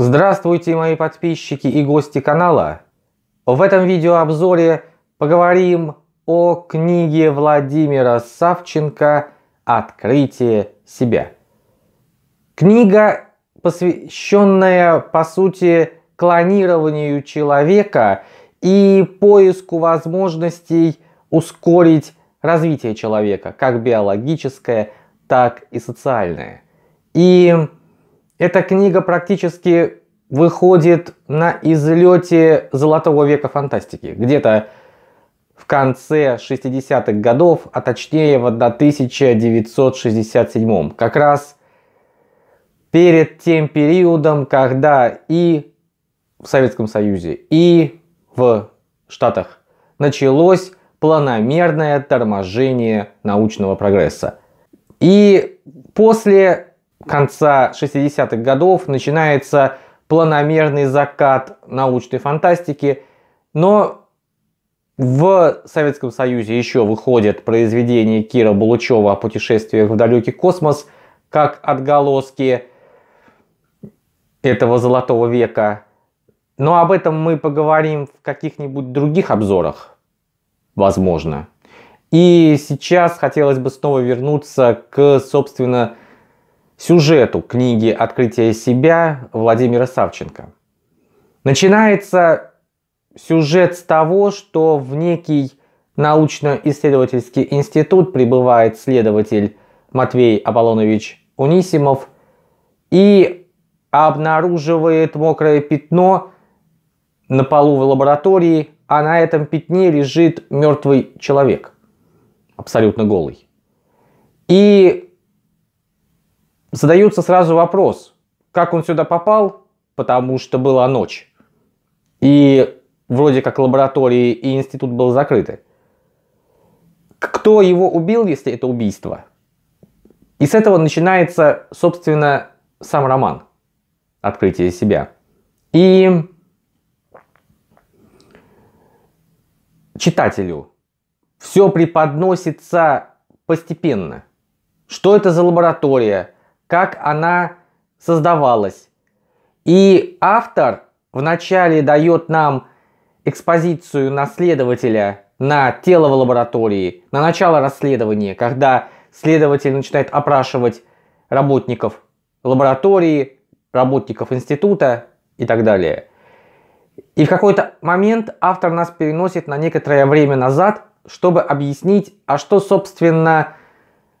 Здравствуйте, мои подписчики и гости канала! В этом видеообзоре поговорим о книге Владимира Савченко «Открытие себя». Книга, посвященная, по сути, клонированию человека и поиску возможностей ускорить развитие человека, как биологическое, так и социальное. И эта книга практически выходит на излете золотого века фантастики. Где-то в конце 60-х годов, а точнее в 1967. Как раз перед тем периодом, когда и в Советском Союзе, и в Штатах началось планомерное торможение научного прогресса. И после конца 60-х годов начинается планомерный закат научной фантастики, но в Советском Союзе еще выходят произведения Кира Булычева о путешествиях в далекий космос, как отголоски этого золотого века. Но об этом мы поговорим в каких-нибудь других обзорах, возможно. И сейчас хотелось бы снова вернуться к, собственно, сюжету книги «Открытие себя» Владимира Савченко. Начинается сюжет с того, что в некий научно-исследовательский институт прибывает следователь Матвей Аполлонович Унисимов и обнаруживает мокрое пятно на полу в лаборатории, а на этом пятне лежит мертвый человек, абсолютно голый. И задаются сразу вопрос, как он сюда попал, потому что была ночь. И вроде как лаборатории и институт был закрыты. Кто его убил, если это убийство? И с этого начинается, собственно, сам роман «Открытие себя». И читателю все преподносится постепенно. Что это за лаборатория – как она создавалась. И автор вначале дает нам экспозицию наследователя на тело в лаборатории, на начало расследования, когда следователь начинает опрашивать работников лаборатории, работников института и так далее. И в какой-то момент автор нас переносит на некоторое время назад, чтобы объяснить, а что, собственно,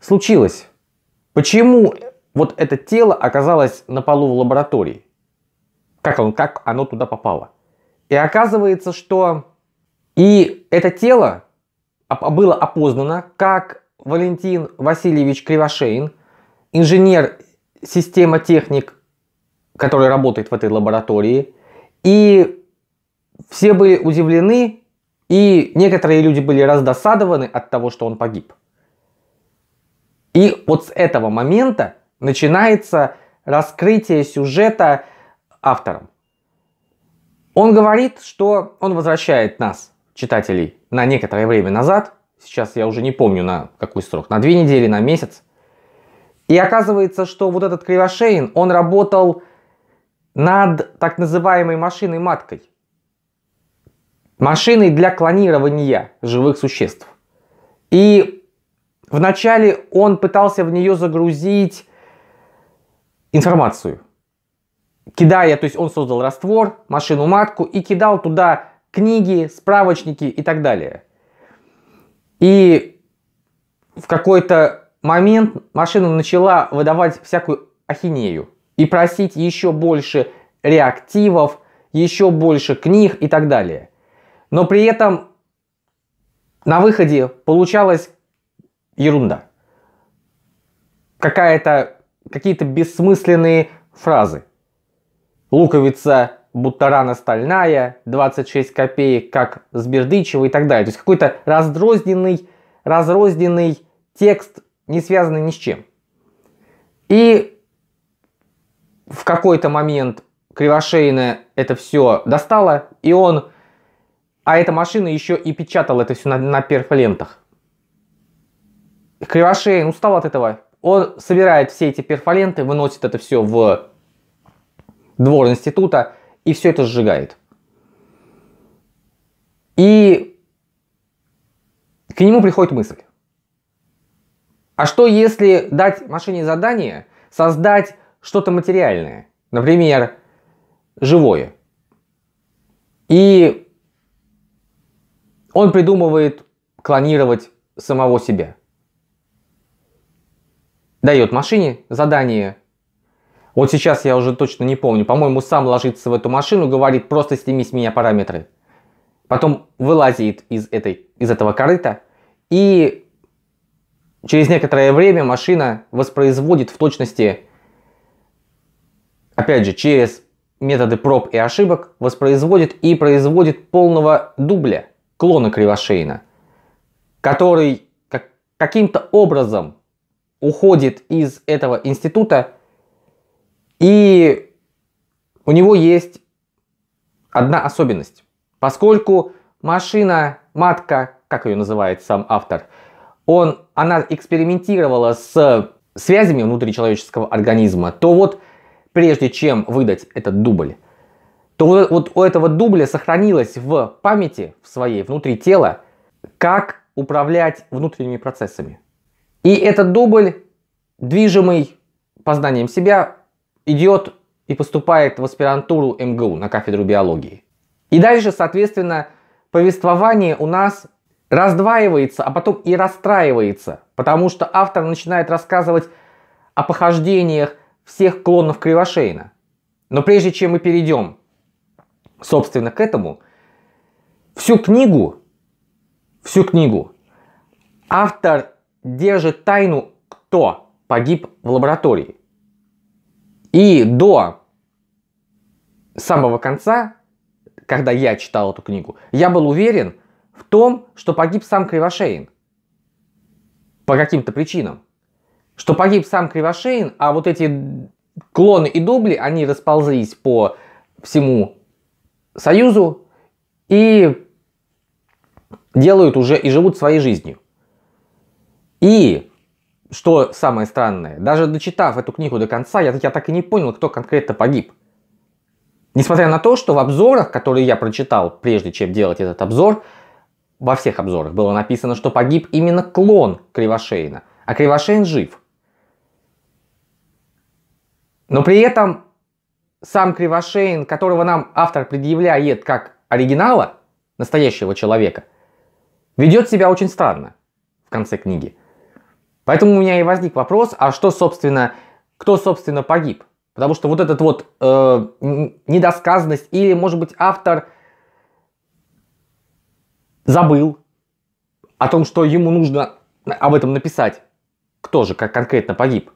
случилось. Почему вот это тело оказалось на полу в лаборатории. Как, он, как оно туда попало? И оказывается, что и это тело было опознано как Валентин Васильевич Кривошеин, инженер техник, который работает в этой лаборатории. И все были удивлены, и некоторые люди были раздосадованы от того, что он погиб. И вот с этого момента начинается раскрытие сюжета автором. Он говорит, что он возвращает нас, читателей, на некоторое время назад. Сейчас я уже не помню на какой срок, на две недели, на месяц. И оказывается, что вот этот Кривошеин, он работал над так называемой машиной-маткой. Машиной для клонирования живых существ. И вначале он пытался в нее загрузить информацию. Кидая, то есть он создал раствор, машину-матку и кидал туда книги, справочники и так далее. И в какой-то момент машина начала выдавать всякую ахинею и просить еще больше реактивов, еще больше книг и так далее. Но при этом на выходе получалась ерунда. Какая-то какие-то бессмысленные фразы. Луковица бутарана стальная, 26 копеек, как Сбердычева и так далее. То есть какой-то раздрозненный, разрозненный текст, не связанный ни с чем. И в какой-то момент Кривошейна это все достало, и он, а эта машина еще и печатала это все на, на перфолентах. Кривошейн устал от этого, он собирает все эти перфоленты, выносит это все в двор института и все это сжигает. И к нему приходит мысль. А что если дать машине задание создать что-то материальное, например, живое? И он придумывает клонировать самого себя – дает машине задание. Вот сейчас я уже точно не помню. По-моему, сам ложится в эту машину, говорит, просто сними с меня параметры. Потом вылазит из, этой, из этого корыта. И через некоторое время машина воспроизводит в точности, опять же, через методы проб и ошибок, воспроизводит и производит полного дубля, клона кривошейна, который каким-то образом уходит из этого института, и у него есть одна особенность. Поскольку машина, матка, как ее называет сам автор, он, она экспериментировала с связями внутри человеческого организма, то вот прежде чем выдать этот дубль, то вот, вот у этого дубля сохранилось в памяти в своей, внутри тела, как управлять внутренними процессами. И этот дубль, движимый познанием себя, идет и поступает в аспирантуру МГУ на кафедру биологии. И дальше, соответственно, повествование у нас раздваивается, а потом и расстраивается, потому что автор начинает рассказывать о похождениях всех клонов Кривошейна. Но прежде чем мы перейдем, собственно, к этому, всю книгу, всю книгу автор держит тайну, кто погиб в лаборатории. И до самого конца, когда я читал эту книгу, я был уверен в том, что погиб сам Кривошеин. По каким-то причинам. Что погиб сам Кривошеин, а вот эти клоны и дубли, они расползлись по всему Союзу и делают уже и живут своей жизнью. И что самое странное, даже дочитав эту книгу до конца, я, я так и не понял, кто конкретно погиб. Несмотря на то, что в обзорах, которые я прочитал, прежде чем делать этот обзор, во всех обзорах было написано, что погиб именно клон Кривошейна, а Кривошейн жив. Но при этом сам Кривошейн, которого нам автор предъявляет как оригинала, настоящего человека, ведет себя очень странно в конце книги – Поэтому у меня и возник вопрос, а что, собственно, кто, собственно, погиб? Потому что вот этот вот э, недосказанность или, может быть, автор забыл о том, что ему нужно об этом написать. Кто же как конкретно погиб?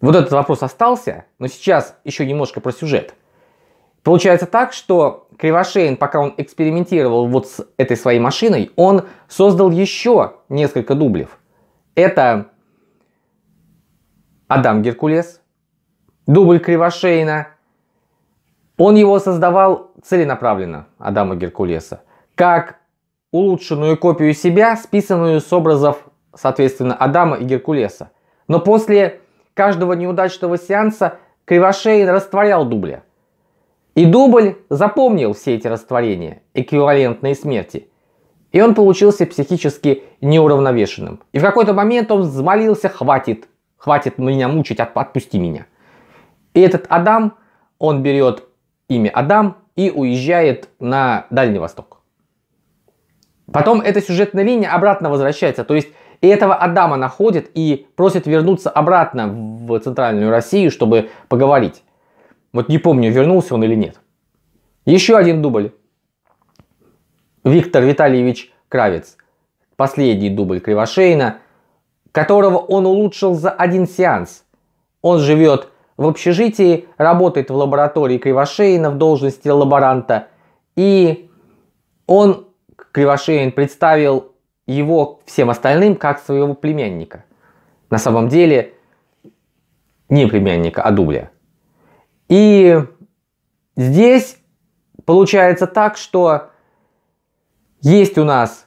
Вот этот вопрос остался, но сейчас еще немножко про сюжет. Получается так, что Кривошеин, пока он экспериментировал вот с этой своей машиной, он создал еще несколько дублев – это Адам Геркулес, дубль Кривошейна. Он его создавал целенаправленно, Адама Геркулеса, как улучшенную копию себя, списанную с образов, соответственно, Адама и Геркулеса. Но после каждого неудачного сеанса Кривошеин растворял дубля. И дубль запомнил все эти растворения, эквивалентные смерти – и он получился психически неуравновешенным. И в какой-то момент он взмолился, хватит, хватит меня мучить, отпусти меня. И этот Адам, он берет имя Адам и уезжает на Дальний Восток. Потом эта сюжетная линия обратно возвращается, то есть и этого Адама находят и просят вернуться обратно в Центральную Россию, чтобы поговорить. Вот не помню, вернулся он или нет. Еще один дубль. Виктор Витальевич Кравец, последний дубль Кривошейна, которого он улучшил за один сеанс. Он живет в общежитии, работает в лаборатории Кривошейна в должности лаборанта, и он, Кривошейн, представил его всем остальным как своего племянника. На самом деле, не племянника, а дубля. И здесь получается так, что есть у нас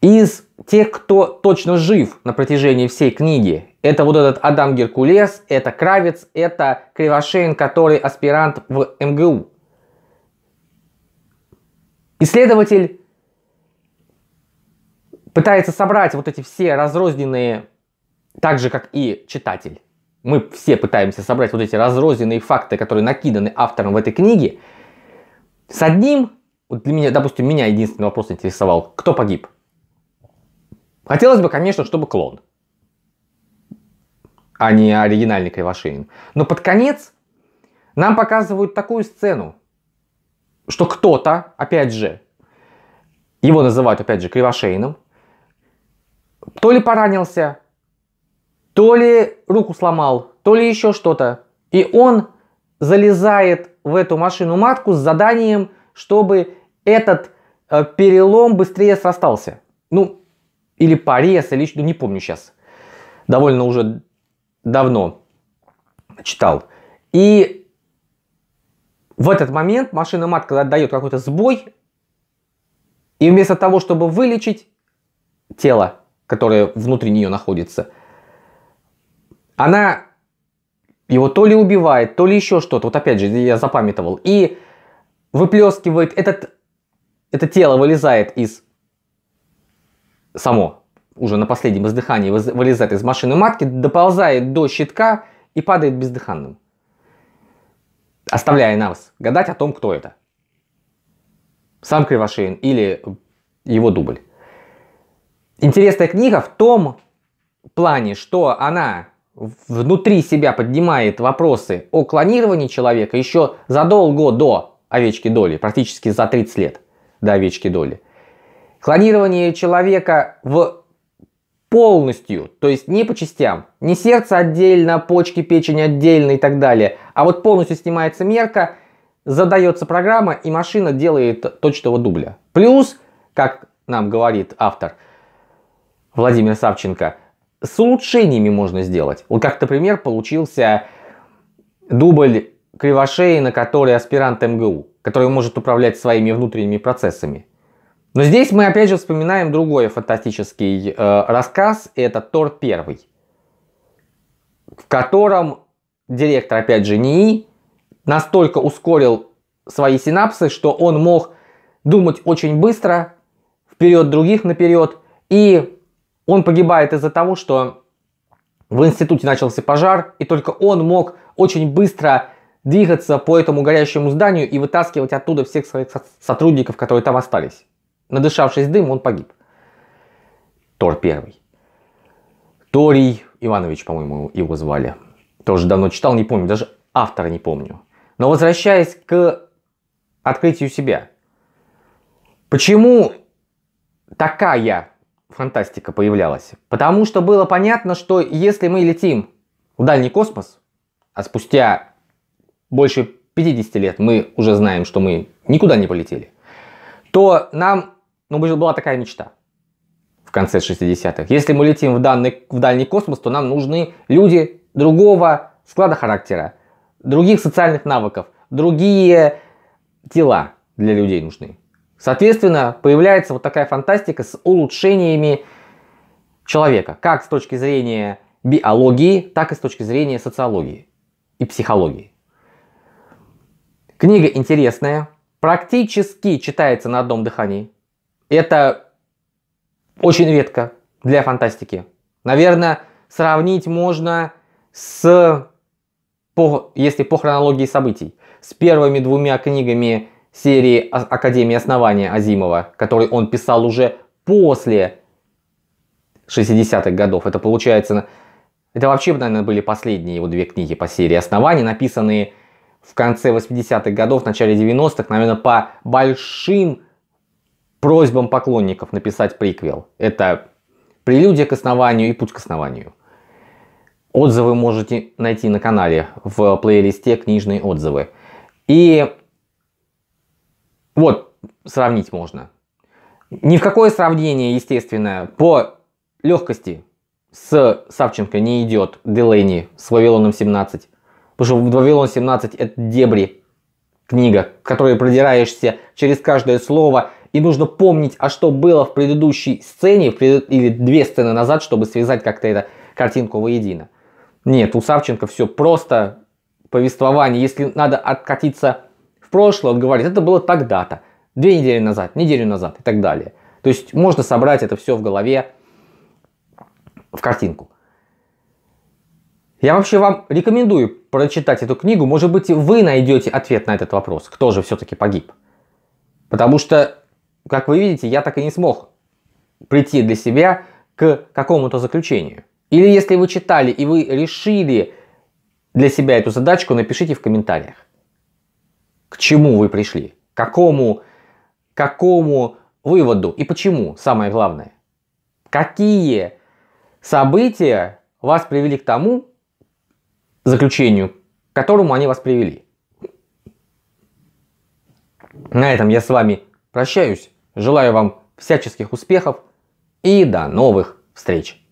из тех, кто точно жив на протяжении всей книги. Это вот этот Адам Геркулес, это Кравец, это Кривошеин, который аспирант в МГУ. Исследователь пытается собрать вот эти все разрозненные, так же как и читатель. Мы все пытаемся собрать вот эти разрозненные факты, которые накиданы автором в этой книге, с одним вот для меня, допустим, меня единственный вопрос интересовал, кто погиб? Хотелось бы, конечно, чтобы клон, а не оригинальный Кривошеин. Но под конец нам показывают такую сцену, что кто-то, опять же, его называют, опять же, Кривошеиным, то ли поранился, то ли руку сломал, то ли еще что-то. И он залезает в эту машину-матку с заданием, чтобы этот э, перелом быстрее срастался. Ну, или порез, или ну, не помню сейчас. Довольно уже давно читал. И в этот момент машина матка дает какой-то сбой, и вместо того, чтобы вылечить тело, которое внутри нее находится, она его то ли убивает, то ли еще что-то. Вот опять же, я запамятовал. И выплескивает этот это тело вылезает из... Само, уже на последнем издыхании, вылезает из машины матки, доползает до щитка и падает бездыханным. Оставляя нас гадать о том, кто это. Сам Кривошеин или его дубль. Интересная книга в том плане, что она внутри себя поднимает вопросы о клонировании человека еще задолго до овечки доли, практически за 30 лет до овечки доли. Клонирование человека в полностью, то есть не по частям, не сердце отдельно, почки, печень отдельно и так далее, а вот полностью снимается мерка, задается программа и машина делает точного дубля. Плюс, как нам говорит автор Владимир Савченко, с улучшениями можно сделать. Вот как, например, получился дубль Кривошеина, который аспирант МГУ который может управлять своими внутренними процессами. Но здесь мы опять же вспоминаем другой фантастический э, рассказ, это Тор первый, в котором директор, опять же, НИИ настолько ускорил свои синапсы, что он мог думать очень быстро, вперед других наперед, и он погибает из-за того, что в институте начался пожар, и только он мог очень быстро двигаться по этому горящему зданию и вытаскивать оттуда всех своих сотрудников, которые там остались. Надышавшись дым, он погиб. Тор первый. Торий Иванович, по-моему, его звали. Тоже давно читал, не помню, даже автора не помню. Но возвращаясь к открытию себя. Почему такая фантастика появлялась? Потому что было понятно, что если мы летим в дальний космос, а спустя больше 50 лет мы уже знаем, что мы никуда не полетели, то нам, ну, была такая мечта в конце 60-х. Если мы летим в, данный, в дальний космос, то нам нужны люди другого склада характера, других социальных навыков, другие тела для людей нужны. Соответственно, появляется вот такая фантастика с улучшениями человека, как с точки зрения биологии, так и с точки зрения социологии и психологии. Книга интересная, практически читается на одном дыхании. Это очень редко для фантастики. Наверное, сравнить можно с, по, если по хронологии событий, с первыми двумя книгами серии Академии основания Азимова, который он писал уже после 60-х годов. Это получается, это вообще, наверное, были последние его две книги по серии «Основания», написанные в конце 80-х годов, в начале 90-х, наверное, по большим просьбам поклонников написать приквел. Это «Прелюдия к основанию» и «Путь к основанию». Отзывы можете найти на канале в плейлисте «Книжные отзывы». И вот, сравнить можно. Ни в какое сравнение, естественно, по легкости с Савченко не идет Делейни с Вавилоном 17. Потому что Вавилон 17 это дебри, книга, в которой продираешься через каждое слово, и нужно помнить, а что было в предыдущей сцене, в пред... или две сцены назад, чтобы связать как-то эту картинку воедино. Нет, у Савченко все просто повествование. Если надо откатиться в прошлое, он говорит, это было тогда-то, две недели назад, неделю назад и так далее. То есть можно собрать это все в голове в картинку. Я вообще вам рекомендую прочитать эту книгу. Может быть, вы найдете ответ на этот вопрос. Кто же все-таки погиб? Потому что, как вы видите, я так и не смог прийти для себя к какому-то заключению. Или если вы читали и вы решили для себя эту задачку, напишите в комментариях, к чему вы пришли, какому, какому выводу и почему, самое главное. Какие события вас привели к тому, заключению, к которому они вас привели. На этом я с вами прощаюсь, желаю вам всяческих успехов и до новых встреч!